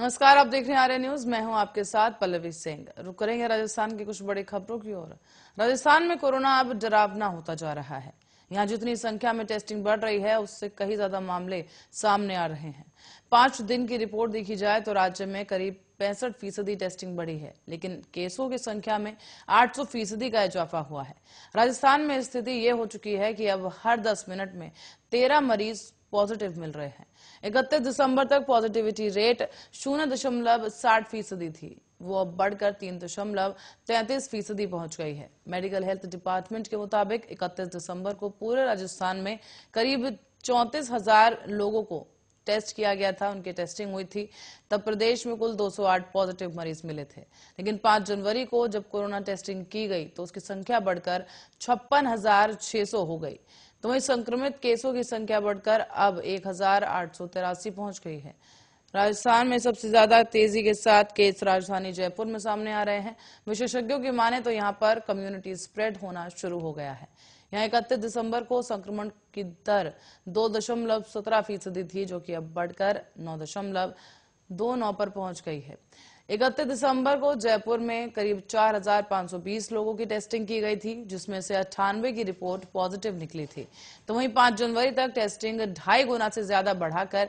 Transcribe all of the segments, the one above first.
नमस्कार आप देख रहे हैं आर्य न्यूज मैं हूं आपके साथ पल्लवी सिंह रुक करेंगे राजस्थान की कुछ बड़ी खबरों की ओर राजस्थान में कोरोना अब डरावना होता जा रहा है यहाँ जितनी संख्या में टेस्टिंग बढ़ रही है उससे कहीं ज्यादा मामले सामने आ रहे हैं पांच दिन की रिपोर्ट देखी जाए तो राज्य में करीब पैंसठ फीसदी टेस्टिंग बढ़ी है लेकिन केसों की संख्या में 800 फीसदी का इजाफा हुआ है राजस्थान में स्थिति ये हो चुकी है कि अब हर 10 मिनट में 13 मरीज पॉजिटिव मिल रहे हैं इकतीस दिसंबर तक पॉजिटिविटी रेट शून्य दशमलव साठ फीसदी थी वो अब बढ़कर तीन दशमलव तैतीस फीसदी पहुंच गई है मेडिकल हेल्थ डिपार्टमेंट के मुताबिक 31 दिसंबर को पूरे राजस्थान में करीब चौतीस हजार लोगों को टेस्ट किया गया था उनकी टेस्टिंग हुई थी तब प्रदेश में कुल 208 पॉजिटिव मरीज मिले थे लेकिन 5 जनवरी को जब कोरोना टेस्टिंग की गई तो उसकी संख्या बढ़कर छप्पन हो गई तो वही संक्रमित केसों की संख्या बढ़कर अब एक पहुंच गई है राजस्थान में सबसे ज्यादा तेजी के साथ केस राजधानी जयपुर में सामने आ रहे हैं विशेषज्ञों की माने तो यहाँ पर कम्युनिटी स्प्रेड होना शुरू हो गया है यहाँ इकतीस दिसंबर को संक्रमण की दर दो दशमलव सत्रह फीसदी थी जो कि अब बढ़कर नौ दशमलव दो नौ पर पहुंच गई है इकतीस दिसंबर को जयपुर में करीब 4,520 लोगों की टेस्टिंग की गई थी जिसमें से अट्ठानवे की रिपोर्ट पॉजिटिव निकली थी तो वहीं 5 जनवरी तक टेस्टिंग ढाई गुना से ज्यादा बढ़ाकर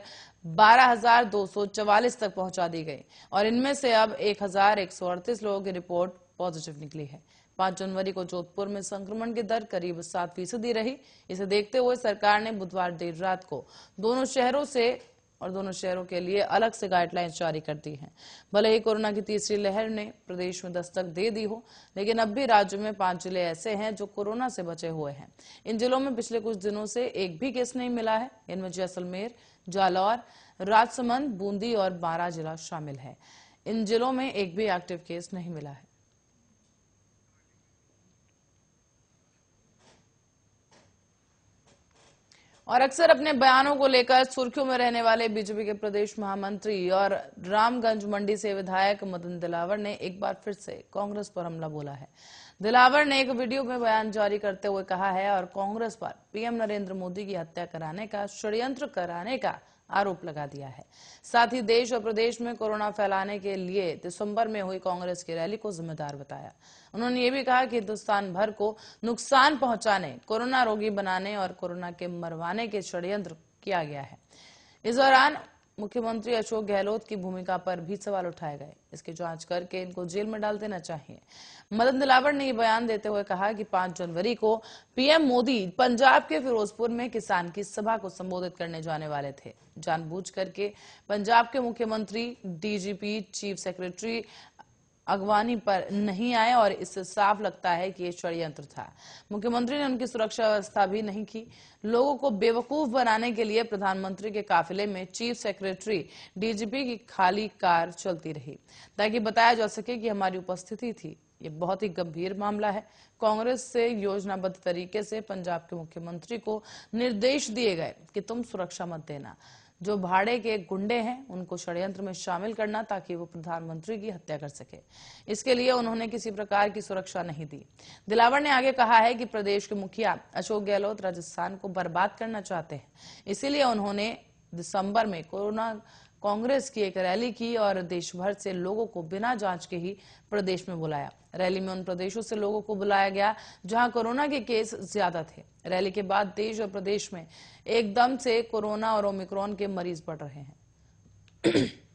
12,244 तक पहुंचा दी गई और इनमें से अब 1,138 लोगों की रिपोर्ट पॉजिटिव निकली है पांच जनवरी को जोधपुर में संक्रमण की दर करीब सात फीसदी रही इसे देखते हुए सरकार ने बुधवार देर रात को दोनों शहरों से और दोनों शहरों के लिए अलग से गाइडलाइंस जारी कर दी है भले ही कोरोना की तीसरी लहर ने प्रदेश में दस्तक दे दी हो लेकिन अब भी राज्य में पांच जिले ऐसे हैं जो कोरोना से बचे हुए हैं इन जिलों में पिछले कुछ दिनों से एक भी केस नहीं मिला है इनमें जैसलमेर जालौर राजसमंद बूंदी और बारा जिला शामिल है इन जिलों में एक भी एक्टिव केस नहीं मिला है और अक्सर अपने बयानों को लेकर सुर्खियों में रहने वाले बीजेपी के प्रदेश महामंत्री और रामगंज मंडी से विधायक मदन दिलावर ने एक बार फिर से कांग्रेस पर हमला बोला है दिलावर ने एक वीडियो में बयान जारी करते हुए कहा है और कांग्रेस पर पीएम नरेंद्र मोदी की हत्या कराने का षड्यंत्र कराने का आरोप लगा दिया है साथ ही देश और प्रदेश में कोरोना फैलाने के लिए दिसंबर में हुई कांग्रेस की रैली को जिम्मेदार बताया उन्होंने ये भी कहा कि हिंदुस्तान भर को नुकसान पहुंचाने कोरोना रोगी बनाने और कोरोना के मरवाने के षड्यंत्र किया गया है इस दौरान मुख्यमंत्री अशोक गहलोत की भूमिका पर भी सवाल उठाए गए इसकी जांच करके इनको जेल में डाल देना चाहिए मदन दिलावर ने ये बयान देते हुए कहा कि 5 जनवरी को पीएम मोदी पंजाब के फिरोजपुर में किसान की सभा को संबोधित करने जाने वाले थे जानबूझ करके पंजाब के मुख्यमंत्री डीजीपी चीफ सेक्रेटरी अगवानी पर नहीं आए और इससे साफ लगता है कि ये षडयंत्र था मुख्यमंत्री ने उनकी सुरक्षा व्यवस्था भी नहीं की लोगों को बेवकूफ बनाने के लिए प्रधानमंत्री के काफिले में चीफ सेक्रेटरी डीजीपी की खाली कार चलती रही ताकि बताया जा सके कि हमारी उपस्थिति थी ये बहुत ही गंभीर मामला है कांग्रेस से योजनाबद्ध तरीके से पंजाब के मुख्यमंत्री को निर्देश दिए गए कि तुम सुरक्षा मत देना जो भाड़े के गुंडे हैं उनको षड्यंत्र में शामिल करना ताकि वो प्रधानमंत्री की हत्या कर सके इसके लिए उन्होंने किसी प्रकार की सुरक्षा नहीं दी दिलावर ने आगे कहा है कि प्रदेश के मुखिया अशोक गहलोत राजस्थान को बर्बाद करना चाहते हैं इसीलिए उन्होंने दिसंबर में कोरोना कांग्रेस की एक रैली की और देश भर से लोगों को बिना जांच के ही प्रदेश में बुलाया रैली में उन प्रदेशों से लोगों को बुलाया गया जहां कोरोना के केस ज्यादा थे रैली के बाद देश और प्रदेश में एकदम से कोरोना और ओमिक्रॉन के मरीज बढ़ रहे हैं